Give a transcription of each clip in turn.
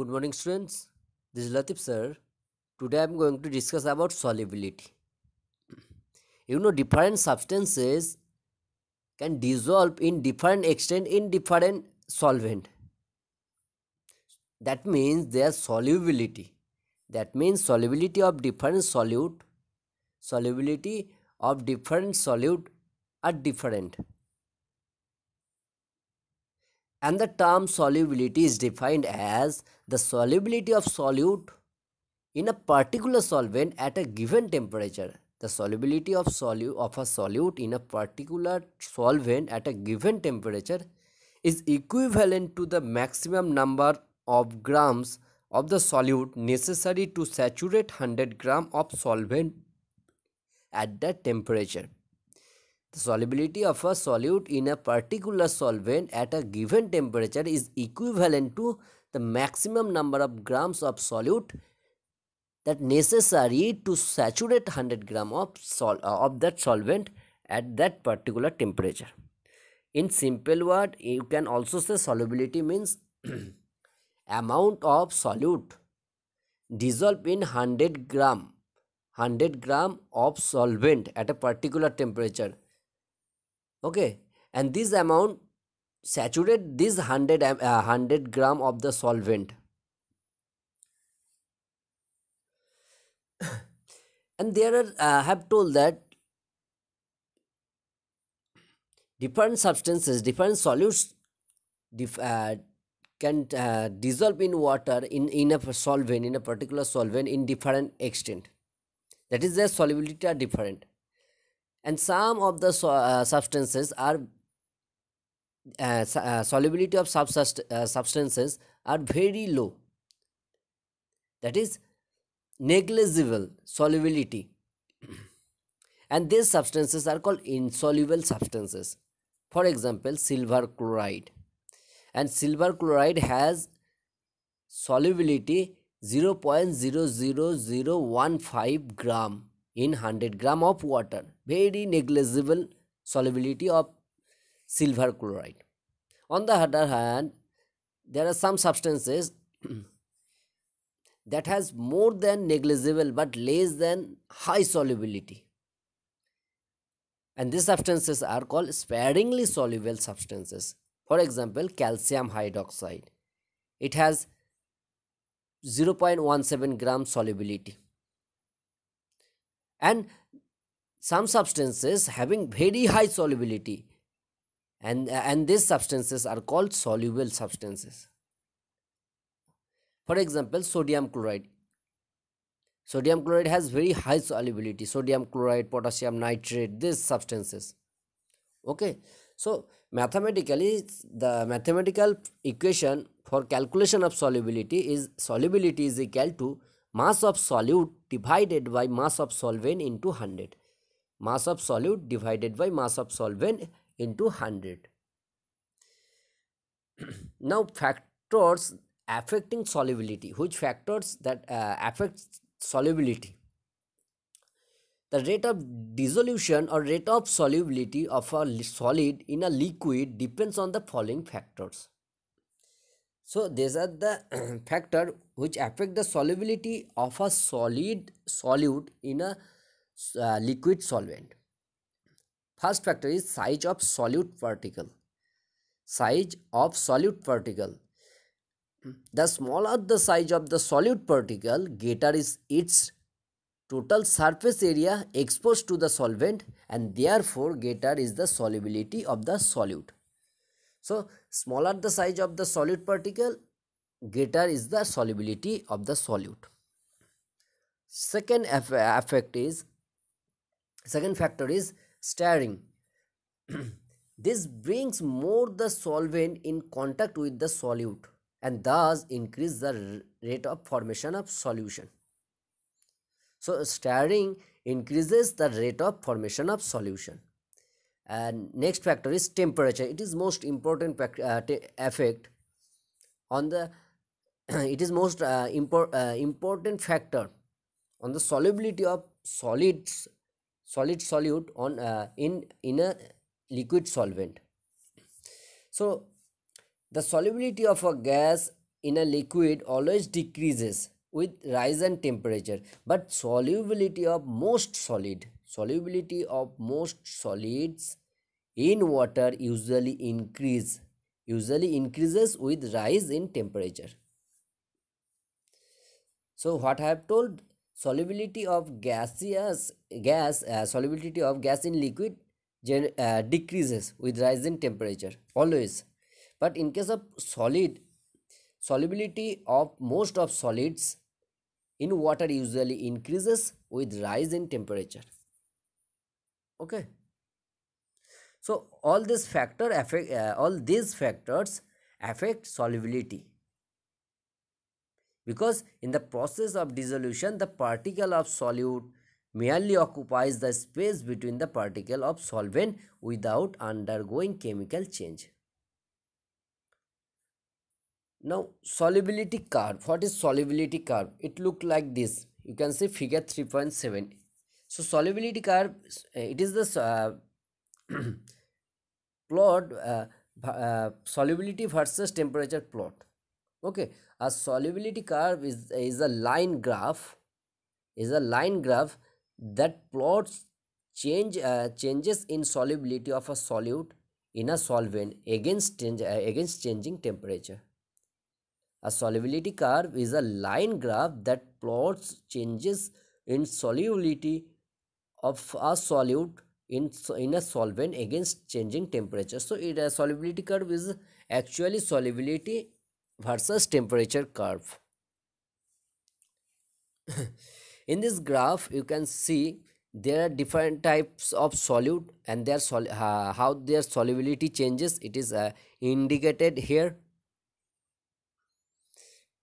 Good morning students, this is Latif sir. Today I am going to discuss about solubility. You know different substances can dissolve in different extent in different solvent. That means their solubility. That means solubility of different solute, solubility of different solute are different and the term solubility is defined as the solubility of solute in a particular solvent at a given temperature the solubility of solute of a solute in a particular solvent at a given temperature is equivalent to the maximum number of grams of the solute necessary to saturate 100 gram of solvent at that temperature the solubility of a solute in a particular solvent at a given temperature is equivalent to the maximum number of grams of solute that necessary to saturate 100 gram of, sol uh, of that solvent at that particular temperature. In simple word, you can also say solubility means amount of solute dissolved in 100 gram 100 gram of solvent at a particular temperature okay and this amount saturated this 100 uh, 100 gram of the solvent and there are uh, have told that different substances different solutes dif uh, can uh, dissolve in water in in a solvent in a particular solvent in different extent that is their solubility are different and some of the uh, substances are uh, uh, solubility of subsust uh, substances are very low that is negligible solubility and these substances are called insoluble substances for example silver chloride and silver chloride has solubility 0.00015 gram in 100 gram of water very negligible solubility of silver chloride on the other hand there are some substances that has more than negligible but less than high solubility and these substances are called sparingly soluble substances for example calcium hydroxide it has 0.17 gram solubility and some substances having very high solubility and and these substances are called soluble substances for example sodium chloride sodium chloride has very high solubility sodium chloride potassium nitrate these substances okay so mathematically the mathematical equation for calculation of solubility is solubility is equal to mass of solute divided by mass of solvent into 100. Mass of solute divided by mass of solvent into 100. now factors affecting solubility. Which factors that uh, affect solubility? The rate of dissolution or rate of solubility of a solid in a liquid depends on the following factors. So these are the factor which affect the solubility of a solid solute in a uh, liquid solvent. First factor is size of solute particle. Size of solute particle. The smaller the size of the solute particle, greater is its total surface area exposed to the solvent and therefore greater is the solubility of the solute. So, smaller the size of the solute particle greater is the solubility of the solute second effect is second factor is stirring this brings more the solvent in contact with the solute and thus increase the rate of formation of solution so stirring increases the rate of formation of solution and next factor is temperature it is most important uh, effect on the it is most uh, impor uh, important factor on the solubility of solids solid solute on uh, in in a liquid solvent so the solubility of a gas in a liquid always decreases with rise in temperature but solubility of most solid solubility of most solids in water usually increase usually increases with rise in temperature so what i have told solubility of gaseous gas uh, solubility of gas in liquid uh, decreases with rise in temperature always but in case of solid solubility of most of solids in water usually increases with rise in temperature okay so all these factor affect uh, all these factors affect solubility because in the process of dissolution the particle of solute merely occupies the space between the particle of solvent without undergoing chemical change. Now solubility curve, what is solubility curve? It look like this, you can see figure 3.7. So solubility curve, eh, it is the uh, plot, uh, uh, solubility versus temperature plot okay a solubility curve is is a line graph is a line graph that plots change uh, changes in solubility of a solute in a solvent against change, uh, against changing temperature a solubility curve is a line graph that plots changes in solubility of a solute in in a solvent against changing temperature so it a solubility curve is actually solubility versus temperature curve. in this graph you can see there are different types of solute and their sol uh, how their solubility changes it is uh, indicated here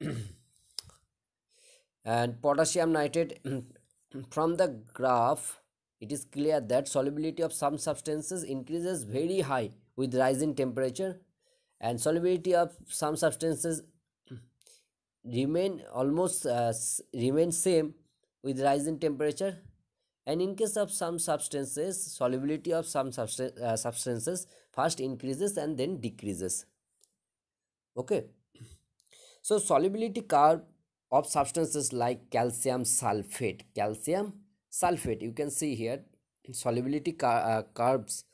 and potassium nitrate from the graph it is clear that solubility of some substances increases very high with rise in temperature and solubility of some substances remain almost uh, remain same with rise in temperature and in case of some substances solubility of some uh, substances first increases and then decreases okay so solubility curve of substances like calcium sulfate calcium sulfate you can see here solubility cur uh, curves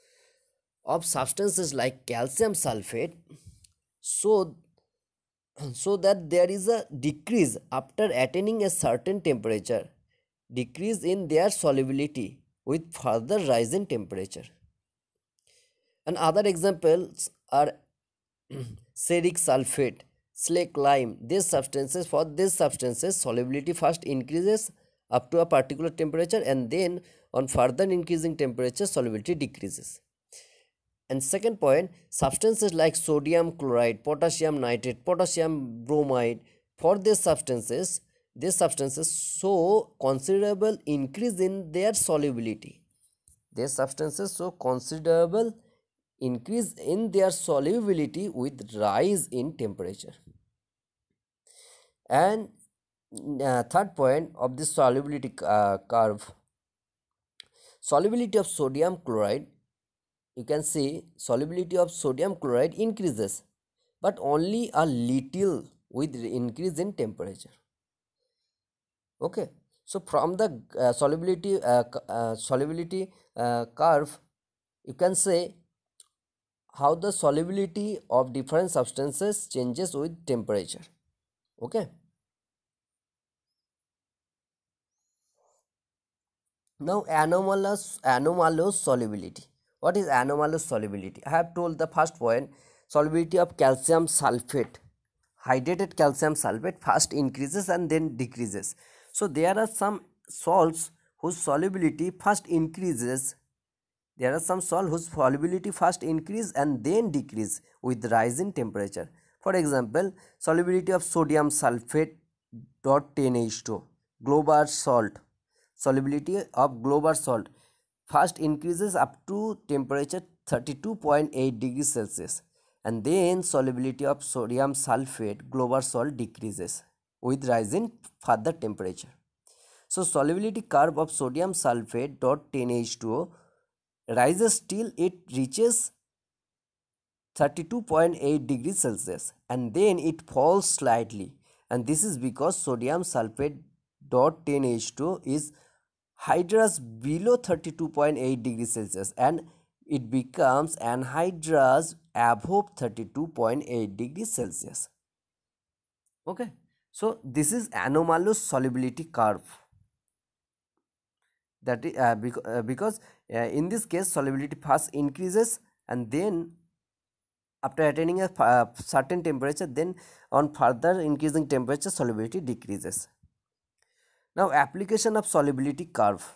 of substances like calcium sulfate so so that there is a decrease after attaining a certain temperature decrease in their solubility with further rise in temperature and other examples are ceric sulfate slake lime these substances for these substances solubility first increases up to a particular temperature and then on further increasing temperature solubility decreases and second point, substances like sodium chloride, potassium nitrate, potassium bromide, for these substances, these substances show considerable increase in their solubility. These substances show considerable increase in their solubility with rise in temperature. And uh, third point of this solubility uh, curve, solubility of sodium chloride you can see solubility of sodium chloride increases but only a little with increase in temperature okay so from the uh, solubility uh, uh, solubility uh, curve you can say how the solubility of different substances changes with temperature okay now anomalous anomalous solubility what is anomalous solubility? I have told the first point solubility of calcium sulfate hydrated calcium sulfate first increases and then decreases. So there are some salts whose solubility first increases. There are some salts whose solubility first increase and then decrease with rise in temperature. For example, solubility of sodium sulfate dot 10H2, Globar salt, solubility of Globar salt first increases up to temperature 32.8 degrees Celsius and then solubility of sodium sulfate global salt decreases with rise in further temperature. So solubility curve of sodium sulfate dot 10H2O rises till it reaches 32.8 degrees Celsius and then it falls slightly and this is because sodium sulfate dot 10H2 is hydras below 32.8 degrees Celsius and it becomes anhydrous above 32.8 degrees Celsius. Okay, so this is anomalous solubility curve. That is, uh, uh, because, uh, in this case solubility first increases and then after attaining a uh, certain temperature then on further increasing temperature solubility decreases. Now application of solubility curve.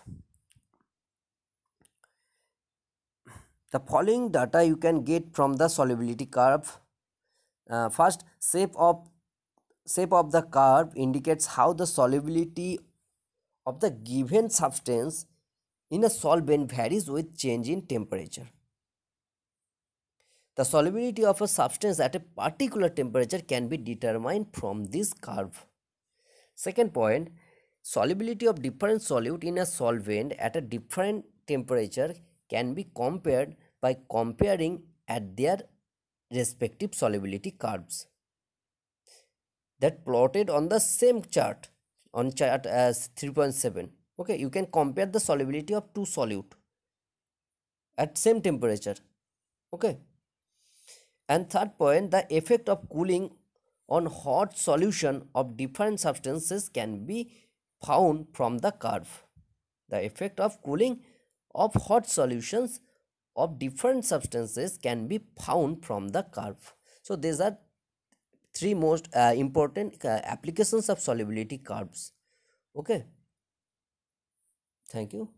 The following data you can get from the solubility curve. Uh, first, shape of shape of the curve indicates how the solubility of the given substance in a solvent varies with change in temperature. The solubility of a substance at a particular temperature can be determined from this curve. Second point, Solubility of different solute in a solvent at a different temperature can be compared by comparing at their respective solubility curves that plotted on the same chart on chart as 3.7 okay you can compare the solubility of two solute at same temperature okay and third point the effect of cooling on hot solution of different substances can be found from the curve. The effect of cooling of hot solutions of different substances can be found from the curve. So these are three most uh, important uh, applications of solubility curves. Okay. Thank you.